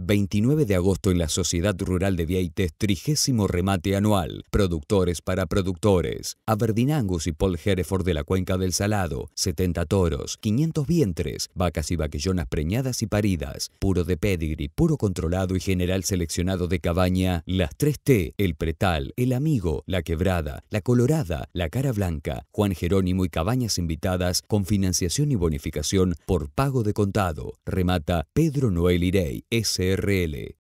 29 de agosto en la Sociedad Rural de Vieites, trigésimo remate anual. Productores para productores. Aberdeen y Paul Hereford de la Cuenca del Salado. 70 toros, 500 vientres, vacas y vaquillonas preñadas y paridas. Puro de pedigree, puro controlado y general seleccionado de cabaña. Las 3T, el pretal, el amigo, la quebrada, la colorada, la cara blanca. Juan Jerónimo y cabañas invitadas con financiación y bonificación por pago de contado. Remata Pedro Noel Irey, S. R.L.